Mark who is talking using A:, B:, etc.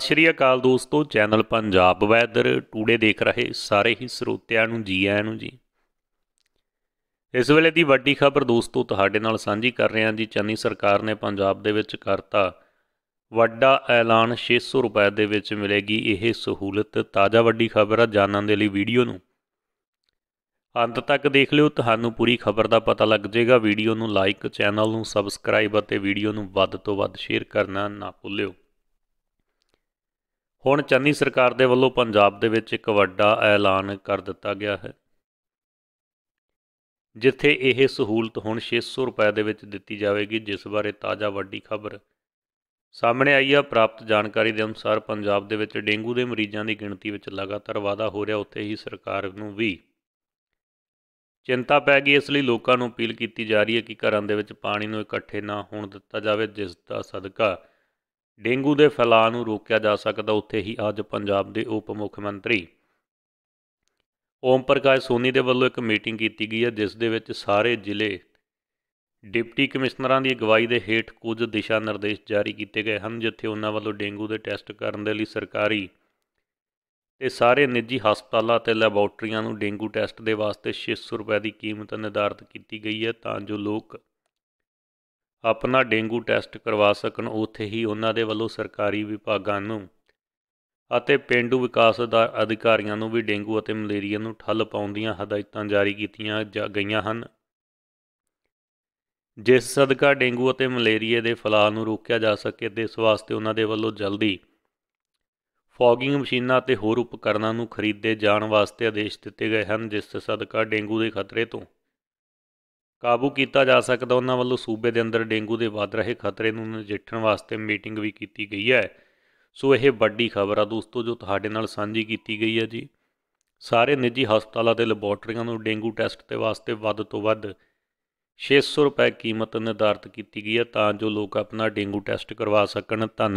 A: ਸ਼੍ਰੀ ਅਕਾਲ ਦੋਸਤੋ channel Punjab weather today ਦੇਖ ਰਹੇ ਸਾਰੇ ਹੀ ਸਰੋਤਿਆਂ ਨੂੰ ਜੀ ਆਇਆਂ ਨੂੰ ਜੀ ਇਸ ਵੇਲੇ ਦੀ ਵੱਡੀ ਖਬਰ ਦੋਸਤੋ ਤੁਹਾਡੇ ਨਾਲ ਸਾਂਝੀ ਕਰ ਰਹੇ ਹਾਂ ਜੀ ਚੰਨੀ ਸਰਕਾਰ ਨੇ ਪੰਜਾਬ ਦੇ ਵਿੱਚ ਕਰਤਾ ਵੱਡਾ ਐਲਾਨ 600 ਰੁਪਏ ਦੇ ਵਿੱਚ ਮਿਲੇਗੀ ਇਹ ਸਹੂਲਤ ਤਾਜ਼ਾ ਵੱਡੀ ਖਬਰ ਆ ਜਾਣਨ ਦੇ ਲਈ ਵੀਡੀਓ ਨੂੰ ਅੰਤ ਤੱਕ ਦੇਖ ਲਿਓ ਤੁਹਾਨੂੰ ਪੂਰੀ ਖਬਰ ਦਾ ਪਤਾ ਲੱਗ ਜਾਏਗਾ ਵੀਡੀਓ ਨੂੰ ਲਾਈਕ ਚੈਨਲ ਨੂੰ ਸਬਸਕ੍ਰਾਈਬ ਅਤੇ ਵੀਡੀਓ ਨੂੰ ਵੱਧ ਤੋਂ ਵੱਧ ਸ਼ੇਅਰ ਕਰਨਾ ਨਾ ਭੁੱਲਿਓ ਹੁਣ ਚੰਨੀ ਸਰਕਾਰ ਦੇ ਵੱਲੋਂ ਪੰਜਾਬ ਦੇ ਵਿੱਚ ਇੱਕ ਵੱਡਾ ਐਲਾਨ ਕਰ ਦਿੱਤਾ ਗਿਆ ਹੈ ਜਿੱਥੇ ਇਹ ਸਹੂਲਤ ਹੁਣ 600 ਰੁਪਏ ਦੇ ਵਿੱਚ ਦਿੱਤੀ ਜਾਵੇਗੀ ਜਿਸ ਬਾਰੇ ਤਾਜ਼ਾ ਵੱਡੀ ਖਬਰ ਸਾਹਮਣੇ ਆਈ ਹੈ ਪ੍ਰਾਪਤ ਜਾਣਕਾਰੀ ਦੇ ਅਨੁਸਾਰ ਪੰਜਾਬ ਦੇ ਵਿੱਚ ਡੇਂਗੂ ਦੇ ਮਰੀਜ਼ਾਂ ਦੀ ਗਿਣਤੀ ਵਿੱਚ ਲਗਾਤਾਰ ਵਾਧਾ ਹੋ ਰਿਹਾ ਉੱਥੇ ਹੀ ਸਰਕਾਰ ਨੂੰ ਵੀ ਚਿੰਤਾ ਪੈ ਗਈ ਇਸ ਲਈ ਲੋਕਾਂ ਨੂੰ ਅਪੀਲ ਕੀਤੀ ਜਾ ਰਹੀ ਹੈ ਕਿ ਘਰਾਂ ਦੇ ਵਿੱਚ ਪਾਣੀ ਨੂੰ ਇਕੱਠੇ ਨਾ ਹੋਣ ਦਿੱਤਾ ਜਾਵੇ ਜਿਸ ਦਾ ਸਦਕਾ ਡੇਂਗੂ ਦੇ ਫੈਲਾਅ ਨੂੰ ਰੋਕਿਆ ਜਾ ਸਕਦਾ ਉੱਥੇ ਹੀ ਅੱਜ ਪੰਜਾਬ ਦੇ ਉਪ ਮੁੱਖ ਮੰਤਰੀ ਓਮ ਪ੍ਰਕਾਸ਼ ਸੋਨੀ ਦੇ ਵੱਲੋਂ ਇੱਕ ਮੀਟਿੰਗ ਕੀਤੀ ਗਈ ਹੈ ਜਿਸ ਦੇ ਵਿੱਚ ਸਾਰੇ ਜ਼ਿਲ੍ਹੇ ਡਿਪਟੀ ਕਮਿਸ਼ਨਰਾਂ ਦੀ ਅਗਵਾਈ ਦੇ ਹੇਠ ਕੁਝ ਦਿਸ਼ਾ ਨਿਰਦੇਸ਼ ਜਾਰੀ ਕੀਤੇ ਗਏ ਹਨ ਜਿੱਥੇ ਉਹਨਾਂ ਵੱਲੋਂ ਡੇਂਗੂ ਦੇ ਟੈਸਟ ਕਰਨ ਦੇ ਲਈ ਸਰਕਾਰੀ ਤੇ ਸਾਰੇ ਨਿੱਜੀ ਹਸਪਤਾਲਾਂ ਤੇ ਲੈਬੋਰਟਰੀਆਂ ਨੂੰ ਡੇਂਗੂ ਟੈਸਟ ਦੇ ਵਾਸਤੇ 600 ਰੁਪਏ ਦੀ ਕੀਮਤ ਨਿਰਧਾਰਤ ਕੀਤੀ ਗਈ ਹੈ ਤਾਂ ਜੋ ਲੋਕ ਆਪਣਾ ਡੇਂਗੂ ਟੈਸਟ ਕਰਵਾ ਸਕਣ ਉੱਥੇ ਹੀ ਉਹਨਾਂ ਦੇ ਵੱਲੋਂ ਸਰਕਾਰੀ ਵਿਭਾਗਾਂ ਨੂੰ ਅਤੇ ਪਿੰਡੂ ਵਿਕਾਸ ਦਾ ਅਧਿਕਾਰੀਆਂ ਨੂੰ ਵੀ ਡੇਂਗੂ ਅਤੇ ਮਲੇਰੀਆ ਨੂੰ ਠੱਲ ਪਾਉਣ ਦੀਆਂ ਹਦਾਇਤਾਂ ਜਾਰੀ ਕੀਤੀਆਂ ਗਈਆਂ ਹਨ ਜਿਸ ਸਦਕਾ ਡੇਂਗੂ ਅਤੇ ਮਲੇਰੀਆ ਦੇ ਫੈਲਾਅ ਨੂੰ ਰੋਕਿਆ ਜਾ ਸਕੇ ਤੇ ਇਸ ਵਾਸਤੇ ਉਹਨਾਂ ਦੇ ਵੱਲੋਂ ਜਲਦੀ ਫੌਗਿੰਗ ਮਸ਼ੀਨਾਂ ਅਤੇ ਹੋਰ ਉਪਕਰਨਾਂ ਨੂੰ ਖਰੀਦੇ ਜਾਣ ਵਾਸਤੇ ਆਦੇਸ਼ ਦਿੱਤੇ ਗਏ ਹਨ ਜਿਸ ਸਦਕਾ ਡੇਂਗੂ ਦੇ ਖਤਰੇ ਤੋਂ ਕਾਬੂ ਕੀਤਾ ਜਾ ਸਕਦਾ ਉਹਨਾਂ ਵੱਲੋਂ ਸੂਬੇ ਦੇ ਅੰਦਰ ਡੇਂਗੂ ਦੇ ਵੱਧ ਰਹੇ ਖਤਰੇ ਨੂੰ ਨਜਿੱਠਣ ਵਾਸਤੇ ਮੀਟਿੰਗ ਵੀ ਕੀਤੀ ਗਈ ਹੈ ਸੋ ਇਹ ਵੱਡੀ ਖਬਰ ਆ ਦੋਸਤੋ ਜੋ ਤੁਹਾਡੇ ਨਾਲ ਸਾਂਝੀ ਕੀਤੀ ਗਈ ਹੈ ਜੀ ਸਾਰੇ ਨਿੱਜੀ ਹਸਪਤਾਲਾਂ ਤੇ ਲੈਬੋਰਟਰੀਆਂ ਨੂੰ ਡੇਂਗੂ ਟੈਸਟ ਤੇ ਵਾਸਤੇ ਵੱਧ ਤੋਂ ਵੱਧ 600 ਰੁਪਏ ਕੀਮਤ ਨਿਰਧਾਰਤ ਕੀਤੀ ਗਈ ਹੈ ਤਾਂ ਜੋ ਲੋਕ ਆਪਣਾ ਡੇਂਗੂ ਟੈਸਟ ਕਰਵਾ ਸਕਣ ਧੰਨਵਾਦ